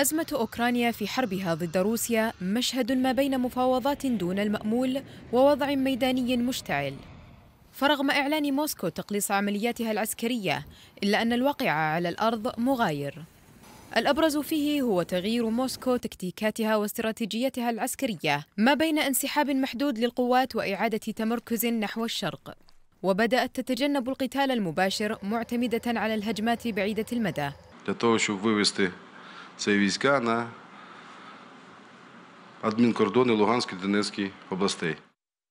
أزمة أوكرانيا في حربها ضد روسيا مشهد ما بين مفاوضات دون المأمول ووضع ميداني مشتعل فرغم إعلان موسكو تقليص عملياتها العسكرية إلا أن الواقع على الأرض مغاير الأبرز فيه هو تغيير موسكو تكتيكاتها واستراتيجيتها العسكرية ما بين انسحاب محدود للقوات وإعادة تمركز نحو الشرق وبدأت تتجنب القتال المباشر معتمدة على الهجمات بعيدة المدى це війська на адмінкордони Луганської Донецької областей.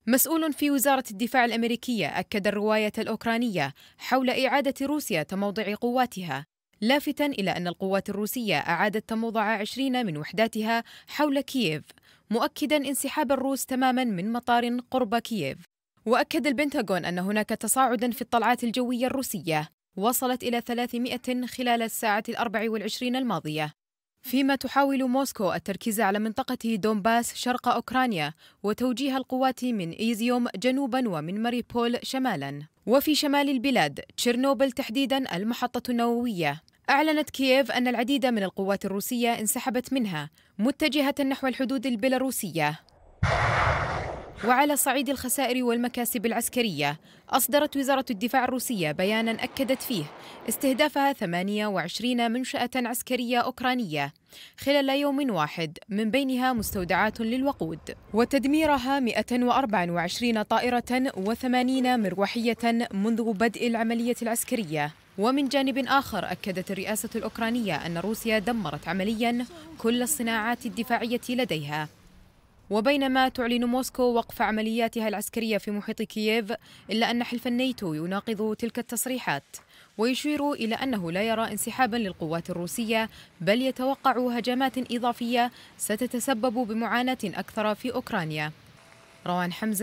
مسؤول في وزارة الدفاع الأمريكية أكد الرواية الأوكرانية حول إعادة روسيا تموضع قواتها لافتا إلى أن القوات الروسية أعادت تموضع عشرين من وحداتها حول كييف مؤكدا انسحاب الروس تماما من مطار قرب كييف وأكد البنتاغون أن هناك تصاعدا في الطلعات الجوية الروسية وصلت إلى 300 خلال الساعة الأربع والعشرين الماضية فيما تحاول موسكو التركيز على منطقة دومباس شرق أوكرانيا وتوجيه القوات من إيزيوم جنوبا ومن ماريبول شمالا وفي شمال البلاد تشيرنوبل تحديدا المحطة النووية أعلنت كييف أن العديد من القوات الروسية انسحبت منها متجهة نحو الحدود البيلاروسية وعلى صعيد الخسائر والمكاسب العسكرية أصدرت وزارة الدفاع الروسية بيانا أكدت فيه استهدافها 28 منشأة عسكرية أوكرانية خلال يوم واحد من بينها مستودعات للوقود وتدميرها 124 طائرة و80 مروحية منذ بدء العملية العسكرية ومن جانب آخر أكدت الرئاسة الأوكرانية أن روسيا دمرت عمليا كل الصناعات الدفاعية لديها وبينما تعلن موسكو وقف عملياتها العسكرية في محيط كييف إلا أن حلف الناتو يناقض تلك التصريحات ويشير إلى أنه لا يرى انسحابا للقوات الروسية بل يتوقع هجمات إضافية ستتسبب بمعاناة أكثر في أوكرانيا روان حمزة